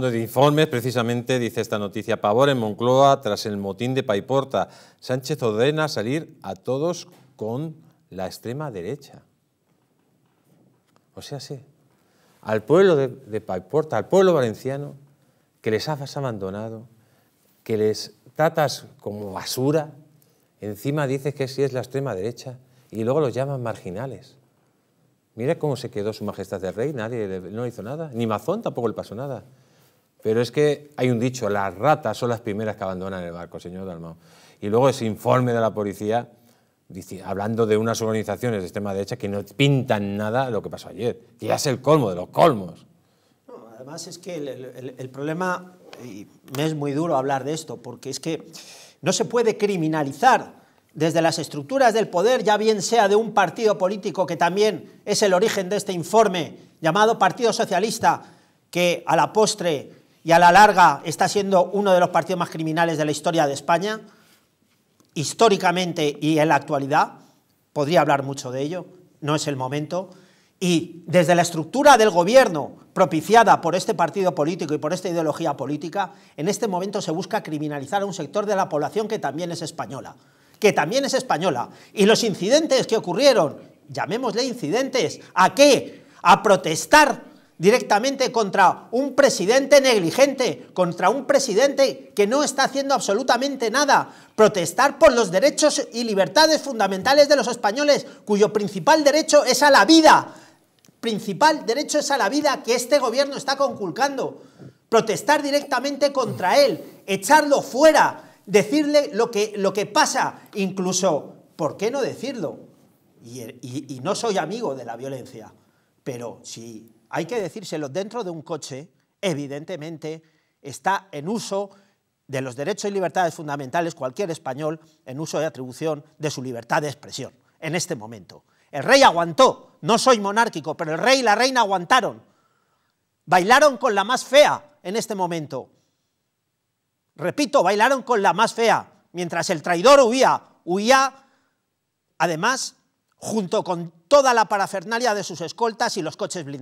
de informes, precisamente dice esta noticia, pavor en Moncloa tras el motín de Paiporta. Sánchez ordena salir a todos con la extrema derecha. O sea, sí, al pueblo de, de Paiporta, al pueblo valenciano, que les has abandonado, que les tratas como basura, encima dices que sí es la extrema derecha y luego los llaman marginales. Mira cómo se quedó su majestad de rey, nadie no hizo nada, ni Mazón tampoco le pasó nada. Pero es que hay un dicho, las ratas son las primeras que abandonan el barco, señor Dalmau. Y luego ese informe de la policía, hablando de unas organizaciones de extrema derecha que no pintan nada lo que pasó ayer. Y ya es el colmo de los colmos. además es que el, el problema, y me es muy duro hablar de esto, porque es que no se puede criminalizar desde las estructuras del poder, ya bien sea de un partido político que también es el origen de este informe, llamado Partido Socialista, que a la postre y a la larga está siendo uno de los partidos más criminales de la historia de España, históricamente y en la actualidad, podría hablar mucho de ello, no es el momento, y desde la estructura del gobierno propiciada por este partido político y por esta ideología política, en este momento se busca criminalizar a un sector de la población que también es española, que también es española, y los incidentes que ocurrieron, llamémosle incidentes, ¿a qué? A protestar directamente contra un presidente negligente, contra un presidente que no está haciendo absolutamente nada. Protestar por los derechos y libertades fundamentales de los españoles, cuyo principal derecho es a la vida. Principal derecho es a la vida que este gobierno está conculcando. Protestar directamente contra él, echarlo fuera, decirle lo que, lo que pasa, incluso, ¿por qué no decirlo? Y, y no soy amigo de la violencia, pero sí hay que decírselo, dentro de un coche, evidentemente, está en uso de los derechos y libertades fundamentales cualquier español en uso de atribución de su libertad de expresión, en este momento. El rey aguantó, no soy monárquico, pero el rey y la reina aguantaron. Bailaron con la más fea en este momento. Repito, bailaron con la más fea, mientras el traidor huía, huía además junto con toda la parafernalia de sus escoltas y los coches blindados.